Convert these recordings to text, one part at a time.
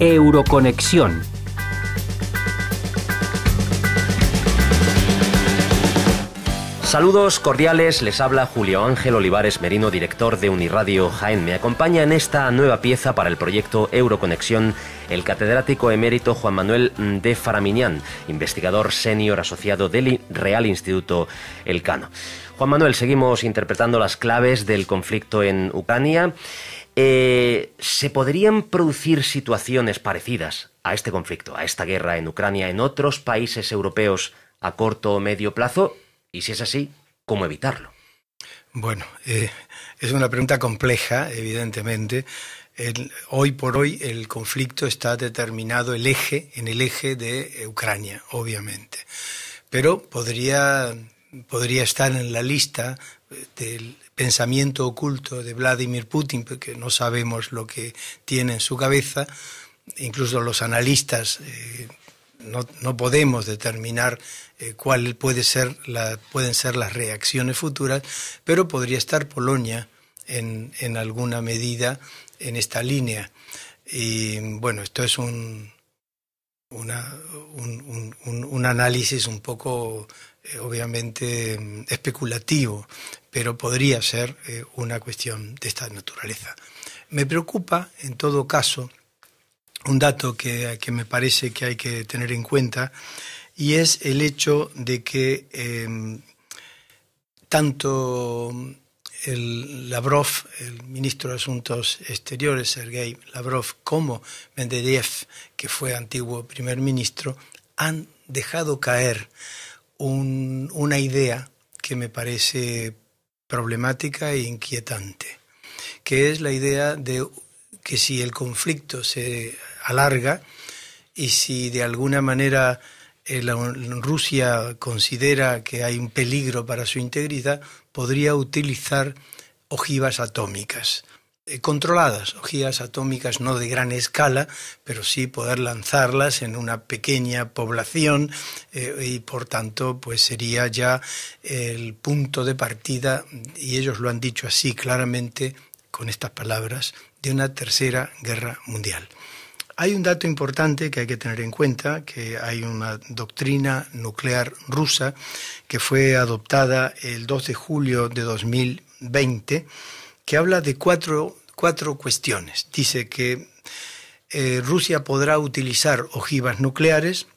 Euroconexión. Saludos cordiales, les habla Julio Ángel Olivares Merino, director de Uniradio Jaén. Me acompaña en esta nueva pieza para el proyecto Euroconexión el catedrático emérito Juan Manuel de Faramiñán investigador senior asociado del Real Instituto Elcano. Juan Manuel, seguimos interpretando las claves del conflicto en Ucrania eh, ¿Se podrían producir situaciones parecidas a este conflicto, a esta guerra en Ucrania, en otros países europeos a corto o medio plazo? Y si es así, ¿cómo evitarlo? Bueno, eh, es una pregunta compleja, evidentemente. hoy por hoy el conflicto está determinado el eje, en el eje de Ucrania, obviamente. Pero podría podría estar en la lista eh, del pensamiento oculto de Vladimir Putin, porque no sabemos lo que tiene en su cabeza. Incluso los analistas eh, no, no, podemos determinar eh, cuál cuáles puede ser la, pueden ser las reacciones futuras, pero podría estar Polonia en, en alguna medida en esta línea. Y bueno, esto es un, un, análisis un poco, eh, obviamente, mm, especulativo, pero podría ser eh, una cuestión de esta naturaleza. Me preocupa, en todo caso, un dato que, me parece que hay que tener en cuenta, y es el hecho de que em, tanto el Lavrov, el ministro de Asuntos Exteriores, Sergei Lavrov, como Medvedev, que fue antiguo primer ministro, han dejado caer una idea que me parece problemática e inquietante, que es la idea de que si el conflicto se alarga y si de alguna manera eh, la, Rusia considera que hay un peligro para su integridad, podría utilizar ojivas atómicas eh, controladas, ojivas atómicas no de gran escala, pero sí poder lanzarlas en una pequeña población eh, y por tanto pues sería ya el punto de partida y ellos lo han dicho así claramente con estas palabras de una tercera guerra mundial. Hay un dato importante que hay que tener en cuenta, que hay una doctrina nuclear rusa que fue adoptada el 2 de julio de 2020, que habla de cuatro, cuestiones. Dice que eh, Rusia podrá utilizar ojivas nucleares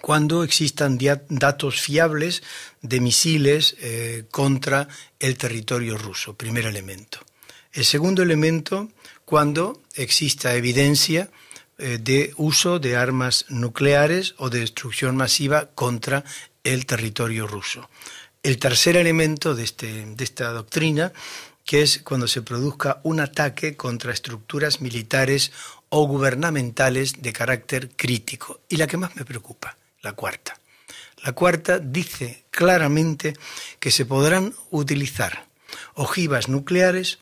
cuando existan datos fiables de misiles eh, contra el territorio ruso, primer elemento. El segundo elemento, cuando exista evidencia eh, de uso de armas nucleares o de destrucción masiva contra el territorio ruso. El tercer elemento este, de, esta doctrina, que es cuando se produzca un ataque contra estructuras militares o gubernamentales de carácter crítico. Y la que más me preocupa, la cuarta. La cuarta dice claramente que se podrán utilizar ojivas nucleares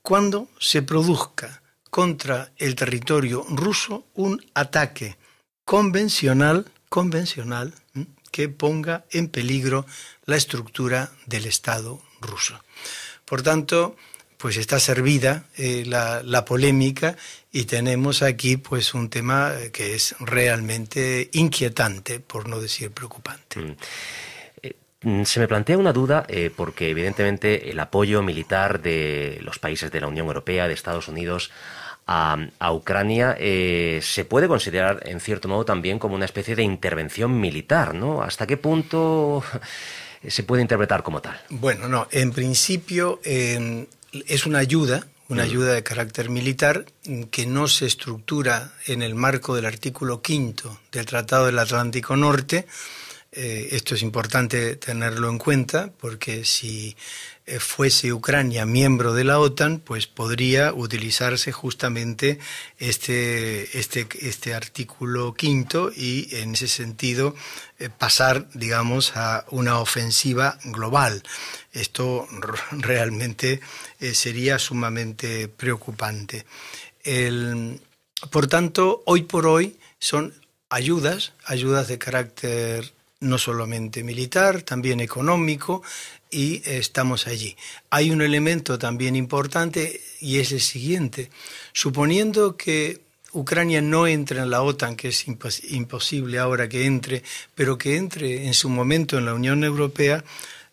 cuando se produzca contra el territorio ruso un ataque convencional, convencional que ponga en peligro la estructura del Estado ruso. Por tanto, pues está servida eh, la, polémica y tenemos aquí pues un tema eh, que es realmente inquietante, por no decir preocupante. Mm. Mm, se me plantea una duda eh, porque evidentemente el apoyo militar de los países de la Unión Europea, de Estados Unidos a, Ucrania, eh, se puede considerar en cierto modo también como una especie de intervención militar, ¿no? ¿Hasta qué punto se puede interpretar como tal? Bueno, no, en principio es una ayuda, una mm. ayuda de carácter militar mm, que no se estructura en el marco del artículo quinto del Tratado del Atlántico Norte, eh, esto es importante tenerlo en cuenta porque si eh, fuese Ucrania miembro de la OTAN, pues podría utilizarse justamente este, este, este artículo quinto y en ese sentido eh, pasar, digamos, a una ofensiva global. Esto realmente sería sumamente preocupante. por tanto, hoy por hoy son ayudas, ayudas de carácter no solamente militar, también económico, y eh, estamos allí. Hay un elemento también importante y es el siguiente. Suponiendo que Ucrania no entre en la OTAN, que es imposible ahora que entre, pero que entre en su momento en la Unión Europea,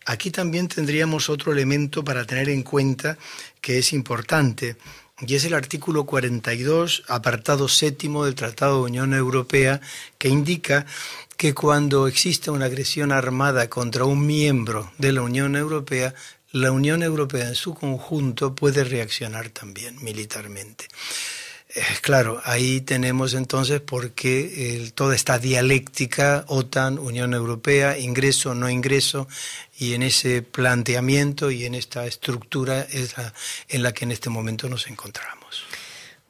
aquí también tendríamos otro elemento para tener en cuenta que es importante y es el artículo 42, apartado séptimo del Tratado de Unión Europea, que indica que cuando exista una agresión armada contra un miembro de la Unión Europea, la Unión Europea en su conjunto puede reaccionar también militarmente. Eh, claro, ahí tenemos entonces por qué eh, toda esta dialéctica OTAN, Unión Europea, ingreso, no ingreso, y en ese planteamiento y en esta estructura es la, en la que en este momento nos encontramos.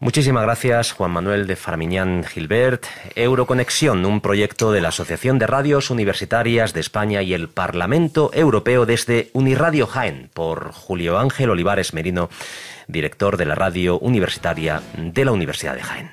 Muchísimas gracias, Juan Manuel de Farmiñán Gilbert. Euroconexión, un proyecto de la Asociación de Radios Universitarias de España y el Parlamento Europeo desde Uniradio Jaén, por Julio Ángel Olivares Merino, director de la Radio Universitaria de la Universidad de Jaén.